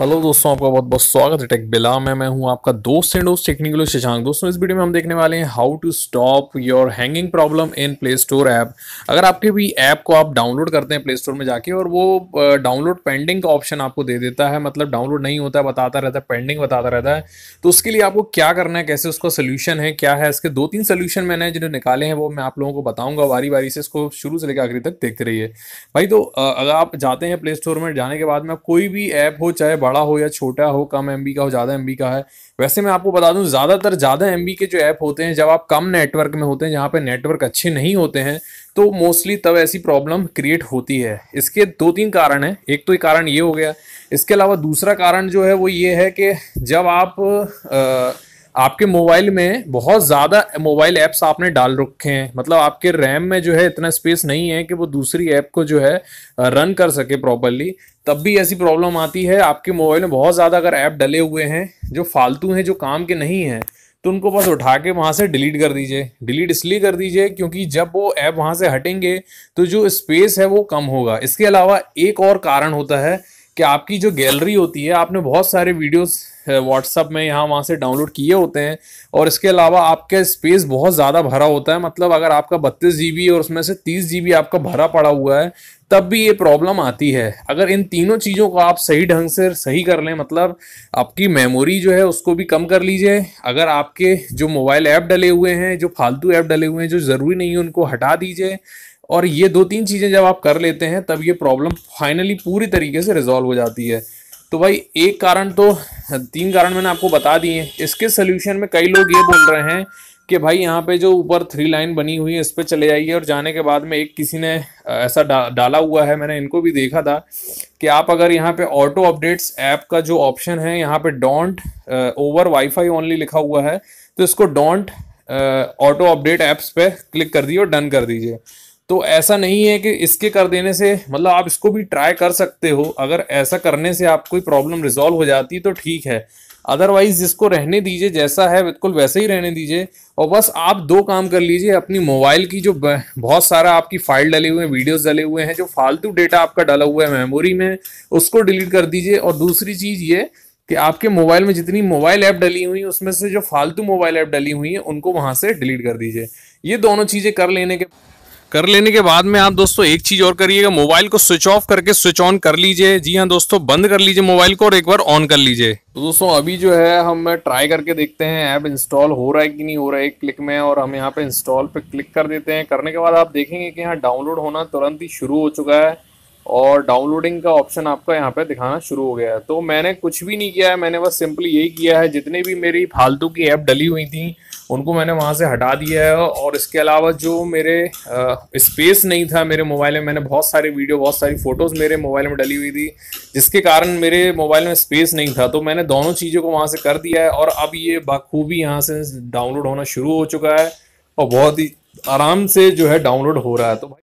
hello दोस्तों आपका बहुत बहुत स्वागत है टेक बिला में मैं हूं आपका दोस्त एंड दोस्त टेक्निकल शशांक दोस्तों इस वीडियो में हम देखने वाले हैं how to stop your hanging problem in play store app अगर आपके भी ऐप को आप डाउनलोड करते हैं प्ले स्टोर में जाके और वो डाउनलोड पेंडिंग का ऑप्शन आपको दे देता है मतलब डाउनलोड नहीं होता बताता रहता है पेंडिंग बताता रहता है तो उसके लिए आपको क्या करना है कैसे उसका सोल्यूशन है क्या है इसके दो तीन सोल्यूशन मैंने जिन्हें निकाले हैं वो मैं आप लोगों को बताऊंगा बारी बारी से इसको शुरू से लेकर आखिरी तक देखते रहिए भाई तो अगर आप जाते हैं प्ले स्टोर में जाने के बाद में कोई भी ऐप हो चाहे बड़ा हो या छोटा हो कम एम का हो ज़्यादा एम का है वैसे मैं आपको बता दूँ ज़्यादातर ज़्यादा एम के जो ऐप होते हैं जब आप कम नेटवर्क में होते हैं जहाँ पर नेटवर्क अच्छे नहीं होते हैं तो मोस्टली तब ऐसी प्रॉब्लम क्रिएट होती है इसके दो तीन कारण हैं एक तो एक कारण ये हो गया इसके अलावा दूसरा कारण जो है वो ये है कि जब आप आ, आपके मोबाइल में बहुत ज़्यादा मोबाइल ऐप्स आपने डाल रखे हैं मतलब आपके रैम में जो है इतना स्पेस नहीं है कि वो दूसरी ऐप को जो है रन कर सके प्रॉपरली तब भी ऐसी प्रॉब्लम आती है आपके मोबाइल में बहुत ज़्यादा अगर ऐप डले हुए हैं जो फालतू हैं जो काम के नहीं हैं तो उनको बस उठा के वहाँ से डिलीट कर दीजिए डिलीट इसलिए कर दीजिए क्योंकि जब वो ऐप वहाँ से हटेंगे तो जो स्पेस है वो कम होगा इसके अलावा एक और कारण होता है कि आपकी जो गैलरी होती है आपने बहुत सारे वीडियोस व्हाट्सअप में यहाँ वहाँ से डाउनलोड किए होते हैं और इसके अलावा आपका स्पेस बहुत ज़्यादा भरा होता है मतलब अगर आपका बत्तीस जी और उसमें से तीस जी आपका भरा पड़ा हुआ है तब भी ये प्रॉब्लम आती है अगर इन तीनों चीज़ों को आप सही ढंग से सही कर लें मतलब आपकी मेमोरी जो है उसको भी कम कर लीजिए अगर आपके जो मोबाइल ऐप डले हुए हैं जो फालतू ऐप डले हुए हैं जो ज़रूरी नहीं है उनको हटा दीजिए और ये दो तीन चीज़ें जब आप कर लेते हैं तब ये प्रॉब्लम फाइनली पूरी तरीके से रिजॉल्व हो जाती है तो भाई एक कारण तो तीन कारण मैंने आपको बता दिए इसके सोल्यूशन में कई लोग ये बोल रहे हैं कि भाई यहाँ पे जो ऊपर थ्री लाइन बनी हुई है इस पर चले जाइए और जाने के बाद में एक किसी ने ऐसा डा, डाला हुआ है मैंने इनको भी देखा था कि आप अगर यहाँ पे ऑटो अपडेट्स ऐप का जो ऑप्शन है यहाँ पे डोंट ओवर वाईफाई ओनली लिखा हुआ है तो इसको डोंट ऑटो अपडेट ऐप्स पे क्लिक कर दीजिए और डन कर दीजिए तो ऐसा नहीं है कि इसके कर देने से मतलब आप इसको भी ट्राई कर सकते हो अगर ऐसा करने से आप कोई प्रॉब्लम रिजॉल्व हो जाती है तो ठीक है अदरवाइज जिसको रहने दीजिए जैसा है बिल्कुल वैसे ही रहने दीजिए और बस आप दो काम कर लीजिए अपनी मोबाइल की जो बहुत सारा आपकी फाइल डले हुए हैं वीडियोस डले हुए हैं जो फालतू डेटा आपका डाला हुआ है मेमोरी में उसको डिलीट कर दीजिए और दूसरी चीज़ ये कि आपके मोबाइल में जितनी मोबाइल ऐप डली हुई उसमें से जो फालतू मोबाइल ऐप डली हुई है उनको वहाँ से डिलीट कर दीजिए ये दोनों चीज़ें कर लेने के कर लेने के बाद में आप दोस्तों एक चीज़ और करिएगा मोबाइल को स्विच ऑफ करके स्विच ऑन कर लीजिए जी हाँ दोस्तों बंद कर लीजिए मोबाइल को और एक बार ऑन कर लीजिए तो दोस्तों अभी जो है हम ट्राई करके देखते हैं ऐप इंस्टॉल हो रहा है कि नहीं हो रहा है एक क्लिक में और हम यहाँ पे इंस्टॉल पे क्लिक कर देते हैं करने के बाद आप देखेंगे कि यहाँ डाउनलोड होना तुरंत ही शुरू हो चुका है और डाउनलोडिंग का ऑप्शन आपका यहाँ पे दिखाना शुरू हो गया है तो मैंने कुछ भी नहीं किया है मैंने बस सिंपली यही किया है जितनी भी मेरी फालतू की ऐप डली हुई थी उनको मैंने वहाँ से हटा दिया है और इसके अलावा जो मेरे स्पेस नहीं था मेरे मोबाइल में मैंने बहुत सारी वीडियो बहुत सारी फ़ोटोज़ मेरे मोबाइल में डली हुई थी जिसके कारण मेरे मोबाइल में स्पेस नहीं था तो मैंने दोनों चीज़ों को वहाँ से कर दिया है और अब ये बखूबी यहाँ से डाउनलोड होना शुरू हो चुका है और बहुत ही आराम से जो है डाउनलोड हो रहा है तो